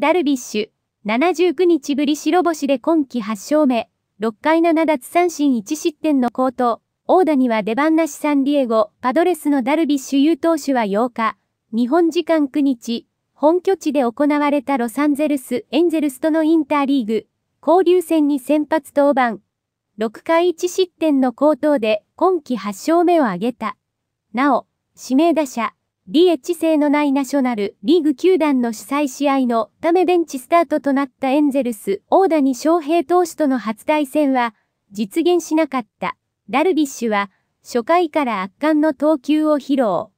ダルビッシュ、79日ぶり白星で今季8勝目、6回7奪三振1失点の高騰大谷は出番なしサンディエゴ、パドレスのダルビッシュ有投手は8日、日本時間9日、本拠地で行われたロサンゼルス、エンゼルスとのインターリーグ、交流戦に先発登板。6回1失点の高騰で今季8勝目を挙げた。なお、指名打者、DH 制のないナショナルリーグ球団の主催試合のためベンチスタートとなったエンゼルス大谷翔平投手との初対戦は実現しなかった。ダルビッシュは初回から圧巻の投球を披露。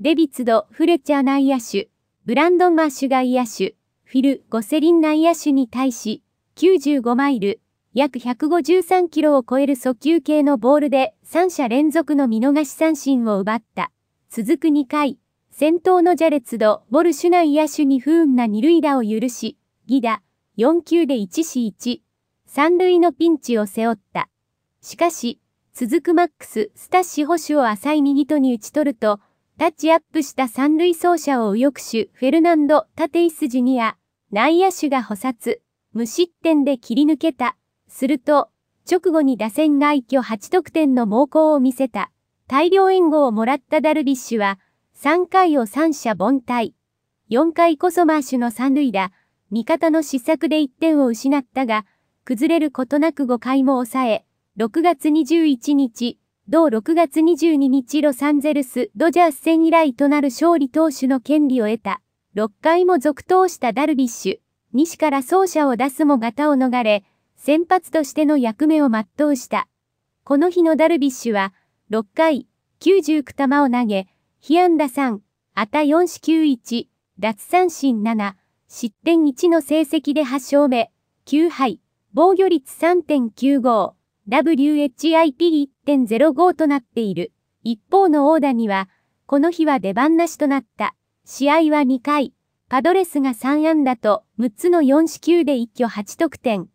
デビツド・フレッチャー内野手、ブランドン・マッシュ外野手、フィル・ゴセリン内野手に対し95マイル、約153キロを超える速球系のボールで3者連続の見逃し三振を奪った。続く2回。先頭のジャレツド、ボルシュナイ野手に不運な二塁打を許し、ギダ、4球で1死1、三塁のピンチを背負った。しかし、続くマックス、スタッシ捕手を浅い右とに打ち取ると、タッチアップした三塁走者を右翼手、フェルナンド・タテイスジニア、内野手が捕殺、無失点で切り抜けた。すると、直後に打線が一挙8得点の猛攻を見せた。大量援護をもらったダルビッシュは、3回を三者凡退。4回こそマーシュの三塁打、味方の失策で1点を失ったが、崩れることなく5回も抑え、6月21日、同6月22日ロサンゼルス・ドジャース戦以来となる勝利投手の権利を得た。6回も続投したダルビッシュ。西から走者を出すも型を逃れ、先発としての役目を全うした。この日のダルビッシュは、6回、99球を投げ、ヒア安打3、アタ4四球1、奪三振7、失点1の成績で8勝目、9敗、防御率3.95、WHIP1.05 となっている。一方のオーダには、この日は出番なしとなった。試合は2回、パドレスが3安打と6つの4四球で一挙8得点。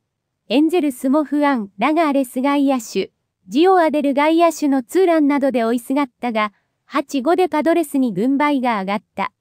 エンゼルスも不安、ラガーレス外野手、ジオアデル外野手のツーランなどで追いすがったが、8-5でパドレスに軍配が上がった。